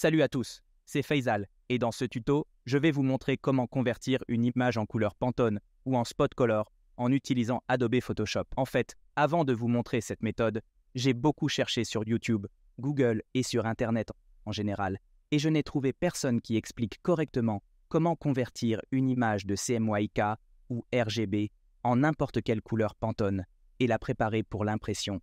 Salut à tous, c'est Faisal, et dans ce tuto, je vais vous montrer comment convertir une image en couleur Pantone ou en spot color en utilisant Adobe Photoshop. En fait, avant de vous montrer cette méthode, j'ai beaucoup cherché sur YouTube, Google et sur Internet en général, et je n'ai trouvé personne qui explique correctement comment convertir une image de CMYK ou RGB en n'importe quelle couleur Pantone et la préparer pour l'impression,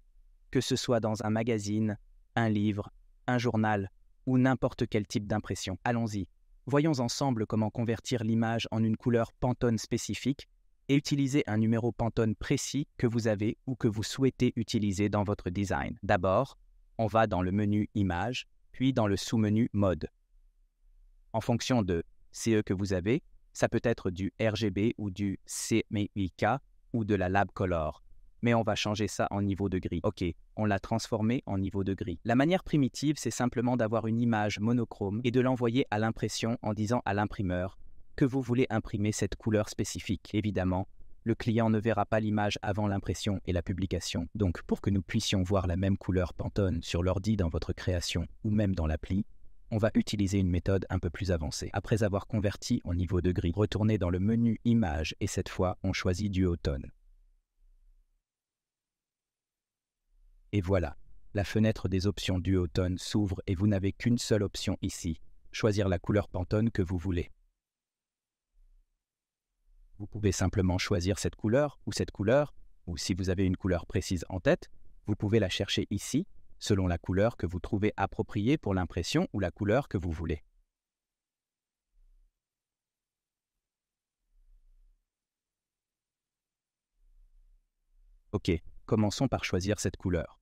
que ce soit dans un magazine, un livre, un journal ou n'importe quel type d'impression. Allons-y. Voyons ensemble comment convertir l'image en une couleur Pantone spécifique et utiliser un numéro Pantone précis que vous avez ou que vous souhaitez utiliser dans votre design. D'abord, on va dans le menu Image, puis dans le sous-menu Mode. En fonction de CE que vous avez, ça peut être du RGB ou du CMYK ou de la Lab Color mais on va changer ça en niveau de gris. Ok, on l'a transformé en niveau de gris. La manière primitive, c'est simplement d'avoir une image monochrome et de l'envoyer à l'impression en disant à l'imprimeur que vous voulez imprimer cette couleur spécifique. Évidemment, le client ne verra pas l'image avant l'impression et la publication. Donc pour que nous puissions voir la même couleur Pantone sur l'ordi dans votre création ou même dans l'appli, on va utiliser une méthode un peu plus avancée. Après avoir converti en niveau de gris, retournez dans le menu Images et cette fois on choisit du automne. Et voilà, la fenêtre des options du automne s'ouvre et vous n'avez qu'une seule option ici, choisir la couleur Pantone que vous voulez. Vous pouvez simplement choisir cette couleur ou cette couleur, ou si vous avez une couleur précise en tête, vous pouvez la chercher ici, selon la couleur que vous trouvez appropriée pour l'impression ou la couleur que vous voulez. OK, Commençons par choisir cette couleur.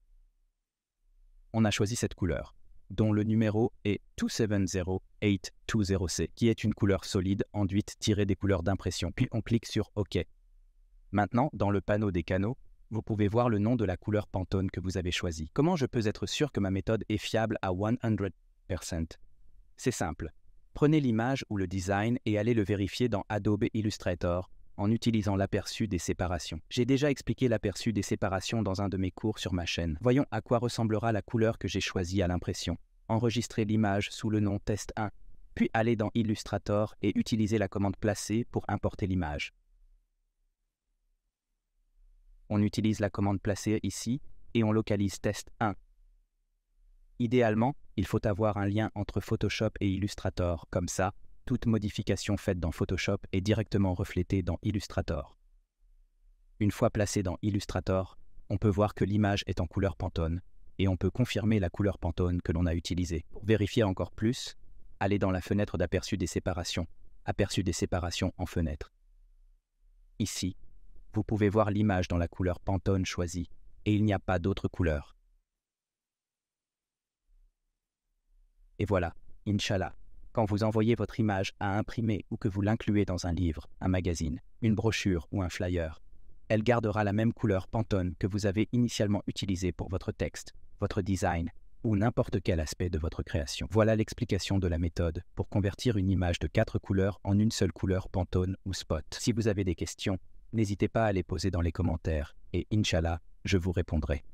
On a choisi cette couleur, dont le numéro est 270820 c qui est une couleur solide enduite tirée des couleurs d'impression, puis on clique sur OK. Maintenant, dans le panneau des canaux, vous pouvez voir le nom de la couleur Pantone que vous avez choisie. Comment je peux être sûr que ma méthode est fiable à 100% C'est simple. Prenez l'image ou le design et allez le vérifier dans Adobe Illustrator en utilisant l'aperçu des séparations. J'ai déjà expliqué l'aperçu des séparations dans un de mes cours sur ma chaîne. Voyons à quoi ressemblera la couleur que j'ai choisie à l'impression. Enregistrer l'image sous le nom test 1, puis aller dans Illustrator et utiliser la commande placer » pour importer l'image. On utilise la commande placée ici et on localise test 1. Idéalement, il faut avoir un lien entre Photoshop et Illustrator, comme ça, toute modification faite dans Photoshop est directement reflétée dans Illustrator. Une fois placée dans Illustrator, on peut voir que l'image est en couleur Pantone et on peut confirmer la couleur Pantone que l'on a utilisée. Pour vérifier encore plus, allez dans la fenêtre d'aperçu des séparations, aperçu des séparations en fenêtre. Ici, vous pouvez voir l'image dans la couleur Pantone choisie et il n'y a pas d'autre couleur. Et voilà, Inch'Allah. Quand vous envoyez votre image à imprimer ou que vous l'incluez dans un livre, un magazine, une brochure ou un flyer, elle gardera la même couleur Pantone que vous avez initialement utilisée pour votre texte, votre design ou n'importe quel aspect de votre création. Voilà l'explication de la méthode pour convertir une image de quatre couleurs en une seule couleur Pantone ou Spot. Si vous avez des questions, n'hésitez pas à les poser dans les commentaires et Inch'Allah, je vous répondrai.